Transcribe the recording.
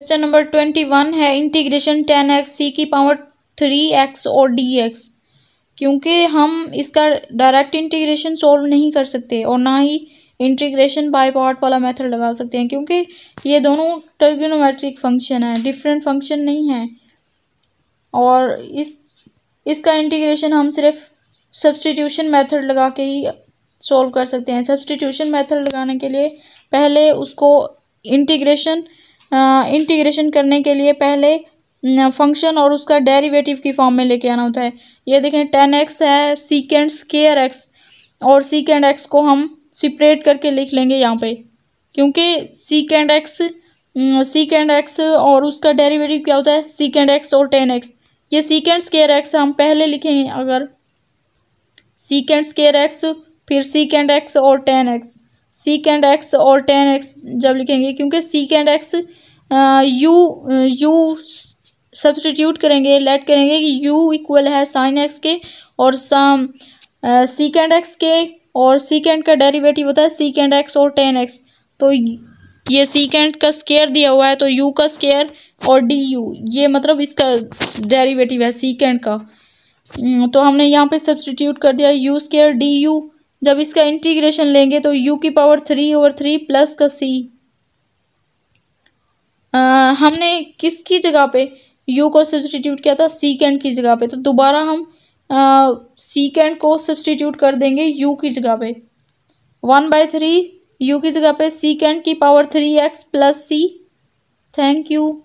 question number twenty one है integration tan x C की power three x और d x क्योंकि हम इसका डायरेक्ट इंटीग्रेशन सॉल्व नहीं कर सकते और ना ही इंटीग्रेशन बाय पार्ट वाला मेथड लगा सकते हैं क्योंकि ये दोनों टर्बिनोमेट्रिक फंक्शन है डिफरेंट फंक्शन नहीं है और इस इसका इंटीग्रेशन हम सिर्फ सब्सटीट्यूशन मेथड लगा के ही सॉल्व कर सकते हैं सब्सटीट्यूशन मेथड लगाने के लिए पहले उसको इंटीग्रेशन इंटीग्रेशन करने के लिए पहले फंक्शन और उसका डेरिवेटिव की फॉर्म में लेके आना होता है ये देखें टेन एक्स है सीकेंड स्केयर एक्स और सीकेंड एक्स को हम सिपरेट करके लिख लेंगे यहाँ पे क्योंकि सीकेंड एक्स सीकेंड एक्स और उसका डेरिवेटिव क्या होता है सीकेंड एक्स और टेन एक्स ये सीकेंड स्केयर एक्स हम पहले लिखेंगे अगर सीकेंड स्केयर एक्स फिर सीकेंड एक्स और टेन एक्स सीकेंड एक्स और टेन एक्स जब लिखेंगे क्योंकि secant x u u substitute करेंगे लेट करेंगे कि यू इक्वल है साइन एक्स के और सम सीकेंड एक्स के और सीकेंड का डेरिवेटिव होता है सीकेंड एक्स और टेन एक्स तो ये सीकेंड का स्केयर दिया हुआ है तो यू का स्केयर और डी यू ये मतलब इसका डेरिवेटिव है सीकेंड का हम्म, तो हमने यहाँ पे सब्सटीट्यूट कर दिया यू स्केयर डी यू जब इसका इंटीग्रेशन लेंगे तो यू की power three over three plus का सी आ, हमने किसकी जगह पे यू को सब्सटीट्यूट किया था सी कैंड की जगह पे तो दोबारा हम सी कैंड को सब्सटीट्यूट कर देंगे यू की जगह पे वन बाई थ्री यू की जगह पे कैंड की power three x plus C thank you